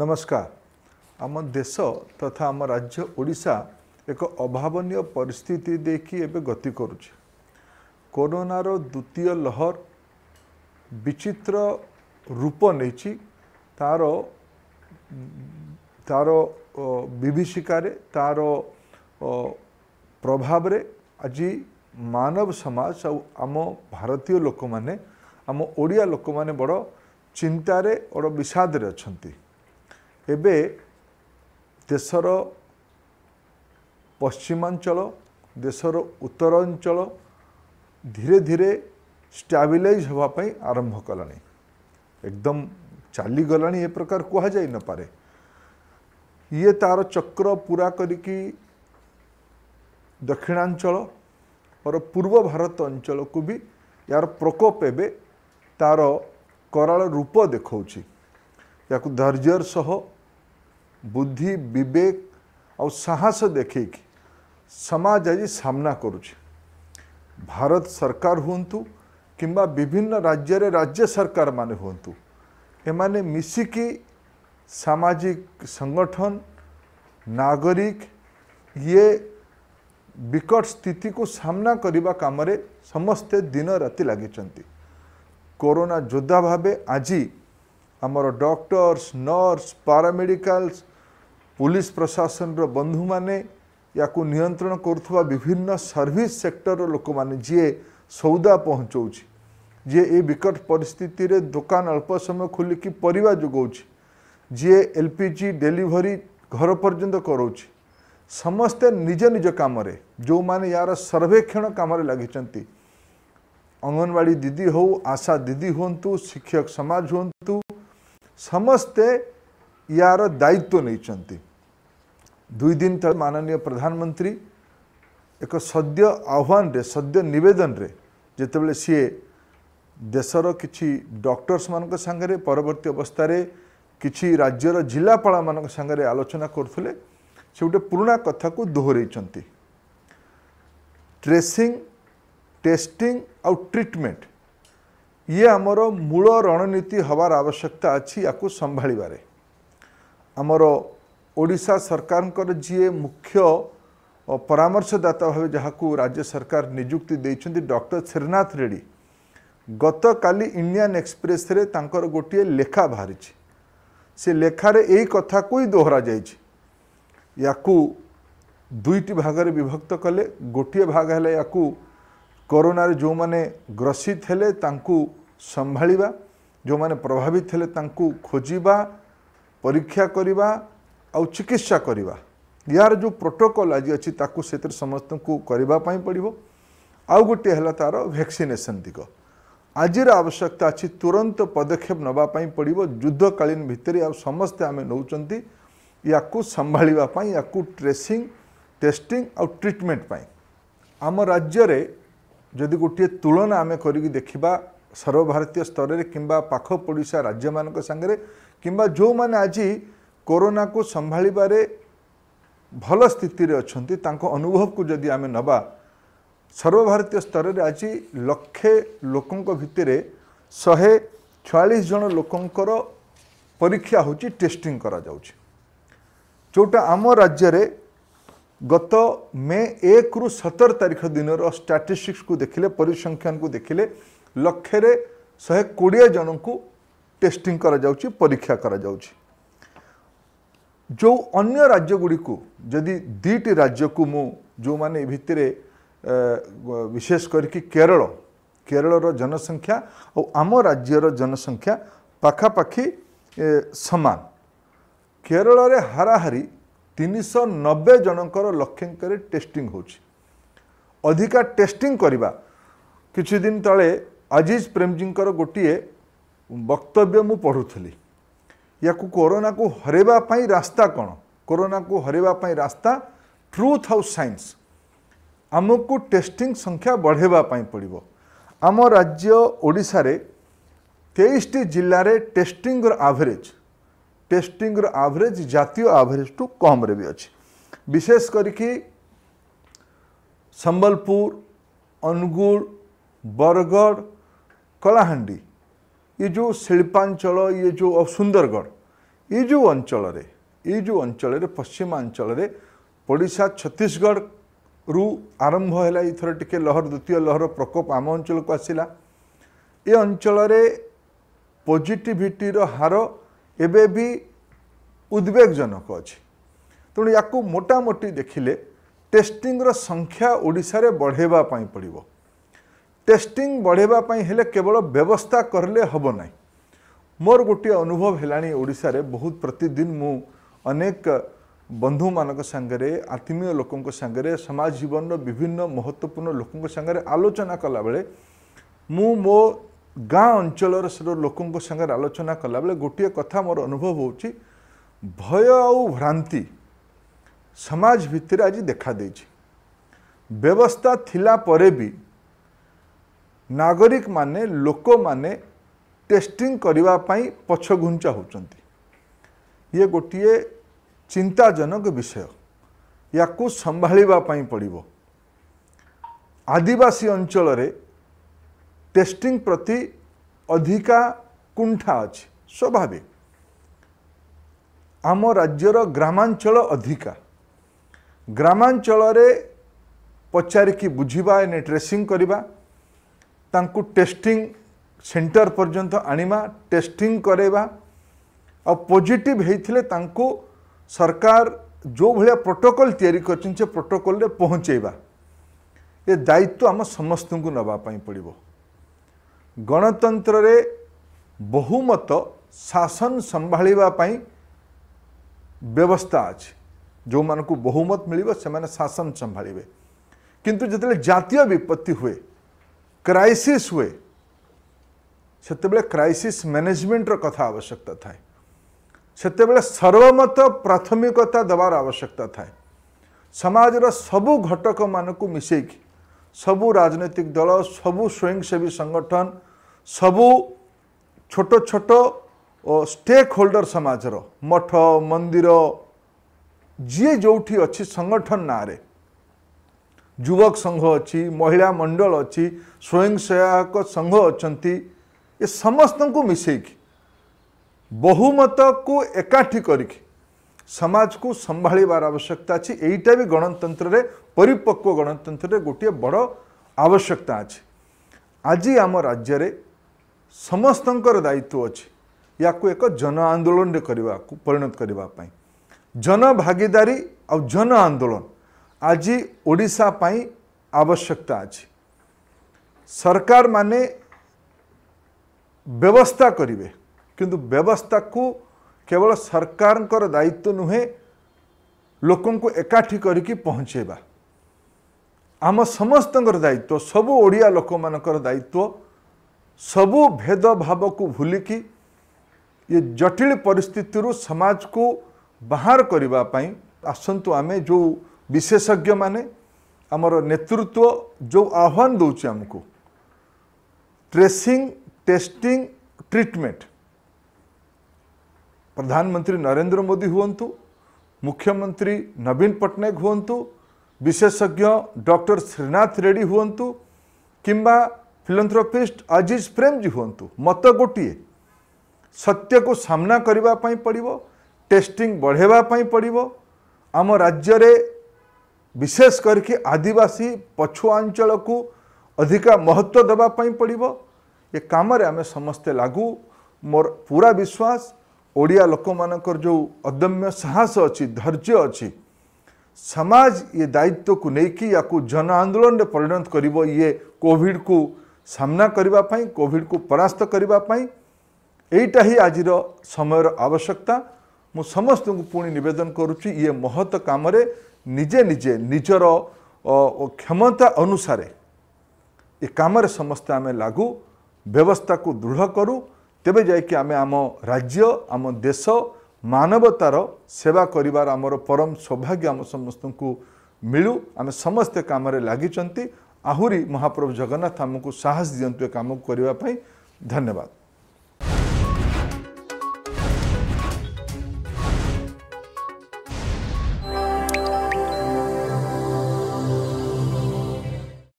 ନମସ୍କାର ଆମ ଦେଶ ତଥା ଆମ ରାଜ୍ୟ ଓଡ଼ିଶା ଏକ ଅଭାବନୀୟ ପରିସ୍ଥିତି ଦେଇକି ଏବେ ଗତି କରୁଛି କରୋନାର ଦ୍ୱିତୀୟ ଲହର ବିଚିତ୍ର ରୂପ ନେଇଛି ତା'ର ତା'ର ବିଭୀଷିକାରେ ତା'ର ପ୍ରଭାବରେ ଆଜି ମାନବ ସମାଜ ଆଉ ଆମ ଭାରତୀୟ ଲୋକମାନେ ଆମ ଓଡ଼ିଆ ଲୋକମାନେ ବଡ଼ ଚିନ୍ତାରେ ବଡ଼ ବିଷାଦରେ ଅଛନ୍ତି ଏବେ ଦେଶର ପଶ୍ଚିମାଞ୍ଚଳ ଦେଶର ଉତ୍ତରାଞ୍ଚଳ ଧୀରେ ଧୀରେ ଷ୍ଟାବିଲାଇଜ୍ ହେବା ପାଇଁ ଆରମ୍ଭ କଲାଣି ଏକଦମ ଚାଲିଗଲାଣି ଏ ପ୍ରକାର କୁହାଯାଇ ନପାରେ ଇଏ ତା'ର ଚକ୍ର ପୁରା କରିକି ଦକ୍ଷିଣାଞ୍ଚଳ ଓର ପୂର୍ବ ଭାରତ ଅଞ୍ଚଳକୁ ବି ଏହାର ପ୍ରକୋପ ଏବେ ତା'ର କରାଳ ରୂପ ଦେଖାଉଛି या धर्जर सह बुद्धि बेक आहस देख समाज आज सामना करुच भारत सरकार हूँ कि विभिन्न राज्य राज्य सरकार मान हूँ एमाने मिसिकी सामाजिक संगठन नागरिक ये विकट स्थिति को सामना करने काम समस्ते दिन राति लगे कोरोना योद्धा भावे आजी ଆମର ଡକ୍ଟର୍ସ ନର୍ସ ପାରାମେଡ଼ିକାଲ୍ସ ପୁଲିସ୍ ପ୍ରଶାସନର ବନ୍ଧୁମାନେ ୟାକୁ ନିୟନ୍ତ୍ରଣ କରୁଥିବା ବିଭିନ୍ନ ସର୍ଭିସ୍ ସେକ୍ଟରର ଲୋକମାନେ ଯିଏ ସଉଦା ପହଞ୍ଚାଉଛି ଯିଏ ଏ ବିକଟ ପରିସ୍ଥିତିରେ ଦୋକାନ ଅଳ୍ପ ସମୟ ଖୋଲିକି ପରିବା ଯୋଗାଉଛି ଯିଏ ଏଲ୍ ପି ଜି ଡେଲିଭରି ଘର ପର୍ଯ୍ୟନ୍ତ କରାଉଛି ସମସ୍ତେ ନିଜ ନିଜ କାମରେ ଯେଉଁମାନେ ୟାର ସର୍ବେକ୍ଷଣ କାମରେ ଲାଗିଛନ୍ତି ଅଙ୍ଗନବାଡ଼ି ଦିଦି ହେଉ ଆଶା ଦିଦି ହୁଅନ୍ତୁ ଶିକ୍ଷକ ସମାଜ ହୁଅନ୍ତୁ ସମସ୍ତେ ୟାର ଦାୟିତ୍ୱ ନେଇଛନ୍ତି ଦୁଇ ଦିନ ତଳେ ମାନନୀୟ ପ୍ରଧାନମନ୍ତ୍ରୀ ଏକ ସଦ୍ୟ ଆହ୍ୱାନରେ ସଦ୍ୟ ନିବେଦନରେ ଯେତେବେଳେ ସିଏ ଦେଶର କିଛି ଡକ୍ଟର୍ସମାନଙ୍କ ସାଙ୍ଗରେ ପରବର୍ତ୍ତୀ ଅବସ୍ଥାରେ କିଛି ରାଜ୍ୟର ଜିଲ୍ଲାପାଳମାନଙ୍କ ସାଙ୍ଗରେ ଆଲୋଚନା କରୁଥିଲେ ସେ ଗୋଟେ ପୁରୁଣା କଥାକୁ ଦୋହରାଇଛନ୍ତି ଟ୍ରେସିଂ ଟେଷ୍ଟିଂ ଆଉ ଟ୍ରିଟମେଣ୍ଟ ଇଏ ଆମର ମୂଳ ରଣନୀତି ହେବାର ଆବଶ୍ୟକତା ଅଛି ୟାକୁ ସମ୍ଭାଳିବାରେ ଆମର ଓଡ଼ିଶା ସରକାରଙ୍କର ଯିଏ ମୁଖ୍ୟ ପରାମର୍ଶଦାତା ଭାବେ ଯାହାକୁ ରାଜ୍ୟ ସରକାର ନିଯୁକ୍ତି ଦେଇଛନ୍ତି ଡକ୍ଟର ଶ୍ରୀନାଥ ରେଡ଼ୀ ଗତକାଲି ଇଣ୍ଡିଆନ୍ ଏକ୍ସପ୍ରେସ୍ରେ ତାଙ୍କର ଗୋଟିଏ ଲେଖା ବାହାରିଛି ସେ ଲେଖାରେ ଏହି କଥାକୁ ହିଁ ଦୋହରାଯାଇଛି ୟାକୁ ଦୁଇଟି ଭାଗରେ ବିଭକ୍ତ କଲେ ଗୋଟିଏ ଭାଗ ହେଲା ୟାକୁ କରୋନାରେ ଯେଉଁମାନେ ଗ୍ରସିତ ହେଲେ ତାଙ୍କୁ ସମ୍ଭାଳିବା ଯେଉଁମାନେ ପ୍ରଭାବିତ ହେଲେ ତାଙ୍କୁ ଖୋଜିବା ପରୀକ୍ଷା କରିବା ଆଉ ଚିକିତ୍ସା କରିବା ଏହାର ଯେଉଁ ପ୍ରୋଟୋକଲ୍ ଆଜି ଅଛି ତାକୁ ସେଥିରେ ସମସ୍ତଙ୍କୁ କରିବା ପାଇଁ ପଡ଼ିବ ଆଉ ଗୋଟିଏ ହେଲା ତା'ର ଭ୍ୟାକ୍ସିନେସନ୍ ଦିଗ ଆଜିର ଆବଶ୍ୟକତା ଅଛି ତୁରନ୍ତ ପଦକ୍ଷେପ ନେବା ପାଇଁ ପଡ଼ିବ ଯୁଦ୍ଧକାଳୀନ ଭିତରେ ଆଉ ସମସ୍ତେ ଆମେ ନେଉଛନ୍ତି ୟାକୁ ସମ୍ଭାଳିବା ପାଇଁ ୟାକୁ ଟ୍ରେସିଂ ଟେଷ୍ଟିଂ ଆଉ ଟ୍ରିଟମେଣ୍ଟ ପାଇଁ ଆମ ରାଜ୍ୟରେ ଯଦି ଗୋଟିଏ ତୁଳନା ଆମେ କରିକି ଦେଖିବା ସର୍ବଭାରତୀୟ ସ୍ତରରେ କିମ୍ବା ପାଖ ପଡ଼ିଶା ରାଜ୍ୟମାନଙ୍କ ସାଙ୍ଗରେ କିମ୍ବା ଯେଉଁମାନେ ଆଜି କରୋନାକୁ ସମ୍ଭାଳିବାରେ ଭଲ ସ୍ଥିତିରେ ଅଛନ୍ତି ତାଙ୍କ ଅନୁଭବକୁ ଯଦି ଆମେ ନେବା ସର୍ବଭାରତୀୟ ସ୍ତରରେ ଆଜି ଲକ୍ଷେ ଲୋକଙ୍କ ଭିତରେ ଶହେ ଛୟାଳିଶ ଜଣ ଲୋକଙ୍କର ପରୀକ୍ଷା ହେଉଛି ଟେଷ୍ଟିଂ କରାଯାଉଛି ଯେଉଁଟା ଆମ ରାଜ୍ୟରେ ଗତ ମେ ଏକରୁ ସତର ତାରିଖ ଦିନର ଷ୍ଟାଟିଷ୍ଟିକ୍ସକୁ ଦେଖିଲେ ପରିସଂଖ୍ୟାନକୁ ଦେଖିଲେ ଲକ୍ଷରେ ଶହେ କୋଡ଼ିଏ ଜଣଙ୍କୁ ଟେଷ୍ଟିଂ କରାଯାଉଛି ପରୀକ୍ଷା କରାଯାଉଛି ଯେଉଁ ଅନ୍ୟ ରାଜ୍ୟଗୁଡ଼ିକୁ ଯଦି ଦୁଇଟି ରାଜ୍ୟକୁ ମୁଁ ଯେଉଁମାନେ ଏ ଭିତରେ ବିଶେଷ କରିକି କେରଳ କେରଳର ଜନସଂଖ୍ୟା ଆଉ ଆମ ରାଜ୍ୟର ଜନସଂଖ୍ୟା ପାଖାପାଖି ସମାନ କେରଳରେ ହାରାହାରି ତିନିଶହ ନବେ ଜଣଙ୍କର ଲକ୍ଷ୍ୟଙ୍କରେ ଟେଷ୍ଟିଂ ହେଉଛି ଅଧିକା ଟେଷ୍ଟିଂ କରିବା କିଛିଦିନ ତଳେ ଆଜିଜ୍ ପ୍ରେମଜୀଙ୍କର ଗୋଟିଏ ବକ୍ତବ୍ୟ ମୁଁ ପଢ଼ୁଥିଲି ୟାକୁ କରୋନାକୁ ହରାଇବା ପାଇଁ ରାସ୍ତା କ'ଣ କରୋନାକୁ ହରାଇବା ପାଇଁ ରାସ୍ତା ଟ୍ରୁଥ୍ ଆଉ ସାଇନ୍ସ ଆମକୁ ଟେଷ୍ଟିଂ ସଂଖ୍ୟା ବଢ଼ାଇବା ପାଇଁ ପଡ଼ିବ ଆମ ରାଜ୍ୟ ଓଡ଼ିଶାରେ ତେଇଶଟି ଜିଲ୍ଲାରେ ଟେଷ୍ଟିଂର ଆଭରେଜ୍ ଟେଷ୍ଟିଂର ଆଭରେଜ୍ ଜାତୀୟ ଆଭରେଜ୍ଠୁ କମ୍ରେ ବି ଅଛି ବିଶେଷ କରିକି ସମ୍ବଲପୁର ଅନୁଗୁଳ ବରଗଡ଼ କଳାହାଣ୍ଡି ଏ ଯେଉଁ ଶିଳ୍ପାଞ୍ଚଳ ଇଏ ଯେଉଁ ସୁନ୍ଦରଗଡ଼ ଏ ଯେଉଁ ଅଞ୍ଚଳରେ ଏ ଯେଉଁ ଅଞ୍ଚଳରେ ପଶ୍ଚିମାଞ୍ଚଳରେ ଓଡ଼ିଶା ଛତିଶଗଡ଼ରୁ ଆରମ୍ଭ ହେଲା ଏଇଥର ଟିକିଏ ଲହର ଦ୍ୱିତୀୟ ଲହର ପ୍ରକୋପ ଆମ ଅଞ୍ଚଳକୁ ଆସିଲା ଏ ଅଞ୍ଚଳରେ ପଜିଟିଭିଟିର ହାର ଏବେ ବି ଉଦ୍ବେଗଜନକ ଅଛି ତେଣୁ ୟାକୁ ମୋଟାମୋଟି ଦେଖିଲେ ଟେଷ୍ଟିଂର ସଂଖ୍ୟା ଓଡ଼ିଶାରେ ବଢ଼େଇବା ପାଇଁ ପଡ଼ିବ ଟେଷ୍ଟିଂ ବଢ଼େଇବା ପାଇଁ ହେଲେ କେବଳ ବ୍ୟବସ୍ଥା କରିଲେ ହେବ ନାହିଁ ମୋର ଗୋଟିଏ ଅନୁଭବ ହେଲାଣି ଓଡ଼ିଶାରେ ବହୁତ ପ୍ରତିଦିନ ମୁଁ ଅନେକ ବନ୍ଧୁମାନଙ୍କ ସାଙ୍ଗରେ ଆତ୍ମୀୟ ଲୋକଙ୍କ ସାଙ୍ଗରେ ସମାଜ ଜୀବନର ବିଭିନ୍ନ ମହତ୍ତ୍ୱପୂର୍ଣ୍ଣ ଲୋକଙ୍କ ସାଙ୍ଗରେ ଆଲୋଚନା କଲାବେଳେ ମୁଁ ମୋ ଗାଁ ଅଞ୍ଚଳର ସେ ଲୋକଙ୍କ ସାଙ୍ଗରେ ଆଲୋଚନା କଲାବେଳେ ଗୋଟିଏ କଥା ମୋର ଅନୁଭବ ହେଉଛି ଭୟ ଆଉ ଭ୍ରାନ୍ତି ସମାଜ ଭିତରେ ଆଜି ଦେଖାଦେଇଛି ବ୍ୟବସ୍ଥା ଥିଲା ପରେ ବି ନାଗରିକ ମାନେ ଲୋକମାନେ ଟେଷ୍ଟିଂ କରିବା ପାଇଁ ପଛଘୁଞ୍ଚା ହେଉଛନ୍ତି ଇଏ ଗୋଟିଏ ଚିନ୍ତାଜନକ ବିଷୟ ୟାକୁ ସମ୍ଭାଳିବା ପାଇଁ ପଡ଼ିବ ଆଦିବାସୀ ଅଞ୍ଚଳରେ ଟେଷ୍ଟିଂ ପ୍ରତି ଅଧିକା କୁଣ୍ଠା ଅଛି ସ୍ୱାଭାବିକ ଆମ ରାଜ୍ୟର ଗ୍ରାମାଞ୍ଚଳ ଅଧିକା ଗ୍ରାମାଞ୍ଚଳରେ ପଚାରିକି ବୁଝିବା ଏନେ ଡ୍ରେସିଂ କରିବା टेस्टिङ सेन्टर करेबा आणमा टेस्टिङ करेवा तांकु सरकार जो भिया प्रोटोकल तयारी गरिन्छ प्रोटोकल पहुँचा ए दायित्व आम समस्त नै पर्व गणतन्त्र बहुमत शासन पई व्यवस्था अहिले जो से माने शासन सम्भावे जातीय विपत्ति हुए କ୍ରାଇସିସ୍ ହୁଏ ସେତେବେଳେ କ୍ରାଇସିସ୍ ମ୍ୟାନେଜମେଣ୍ଟର କଥା ଆବଶ୍ୟକତା ଥାଏ ସେତେବେଳେ ସର୍ବମତ ପ୍ରାଥମିକତା ଦେବାର ଆବଶ୍ୟକତା ଥାଏ ସମାଜର ସବୁ ଘଟକମାନଙ୍କୁ ମିଶେଇକି ସବୁ ରାଜନୈତିକ ଦଳ ସବୁ ସ୍ୱୟଂସେବୀ ସଂଗଠନ ସବୁ ଛୋଟ ଛୋଟ ଷ୍ଟେକ୍ ହୋଲ୍ଡର ସମାଜର ମଠ ମନ୍ଦିର ଯିଏ ଯେଉଁଠି ଅଛି ସଂଗଠନ ନାଁରେ ଯୁବକ ସଂଘ ଅଛି ମହିଳା ମଣ୍ଡଳ ଅଛି ସ୍ୱୟଂ ସହାୟକ ସଂଘ ଅଛନ୍ତି ଏ ସମସ୍ତଙ୍କୁ ମିଶେଇକି ବହୁମତକୁ ଏକାଠି କରିକି ସମାଜକୁ ସମ୍ଭାଳିବାର ଆବଶ୍ୟକତା ଅଛି ଏଇଟା ବି ଗଣତନ୍ତ୍ରରେ ପରିପକ୍ୱ ଗଣତନ୍ତ୍ରରେ ଗୋଟିଏ ବଡ଼ ଆବଶ୍ୟକତା ଅଛି ଆଜି ଆମ ରାଜ୍ୟରେ ସମସ୍ତଙ୍କର ଦାୟିତ୍ୱ ଅଛି ୟାକୁ ଏକ ଜନ ଆନ୍ଦୋଳନରେ କରିବାକୁ ପରିଣତ କରିବା ପାଇଁ ଜନଭାଗିଦାରୀ ଆଉ ଜନ ଆନ୍ଦୋଳନ आज ओडापी आवश्यकता अच्छी सरकार माने व्यवस्था करे कि व्यवस्था को केवल सरकार दायित्व नुहे लोक को एकाठी करके पहुँचेबा आम समस्त दायित्व सबू ओडिया लोक मान दायित्व सबु भेदभाव को भूलिकी ये जटिल परिस्थिति समाज को बाहर करने आसतु आम जो विशेषज्ञ माने नेतृत्व जो आह्वान देउछु आमक ट्रेसिंग टेस्टिंग ट्रिटमेन्ट प्रधानमंत्री नरेंद्र मोदी हुन्नु मुख्यमंत्री नवीन पटनायक हुतु विशेषज्ञ डक्टर श्रीनाथ रेड्डी हुन्नुम्बा फिलोथरापिस्ट अजिज प्रेमजी हुन्ु मत सत्य को सामना पर्व टेस्टिङ बढैवाप पऱ्यो आम राज्यले विशेष करके आदिवासी पछुआंचल को अधिका महत्व देवाई पड़ ये काम आम समस्ते लागू मोर पूरा विश्वास ओडिया लोक मान जो अदम्य साहस अच्छी धैर्य अच्छी समाज ये दायित्व को लेकिन या जन आंदोलन में परिणत कर ये कोविड को सामना करने कोविड को परास्त करने आज समय आवश्यकता ମୁଁ ସମସ୍ତଙ୍କୁ ପୁଣି ନିବେଦନ କରୁଛି ଇଏ ମହତ କାମରେ ନିଜେ ନିଜେ ନିଜର କ୍ଷମତା ଅନୁସାରେ ଏ କାମରେ ସମସ୍ତେ ଆମେ ଲାଗୁ ବ୍ୟବସ୍ଥାକୁ ଦୃଢ଼ କରୁ ତେବେ ଯାଇକି ଆମେ ଆମ ରାଜ୍ୟ ଆମ ଦେଶ ମାନବତାର ସେବା କରିବାର ଆମର ପରମ ସୌଭାଗ୍ୟ ଆମ ସମସ୍ତଙ୍କୁ ମିଳୁ ଆମେ ସମସ୍ତେ କାମରେ ଲାଗିଛନ୍ତି ଆହୁରି ମହାପ୍ରଭୁ ଜଗନ୍ନାଥ ଆମକୁ ସାହସ ଦିଅନ୍ତୁ ଏ କାମକୁ କରିବା ପାଇଁ ଧନ୍ୟବାଦ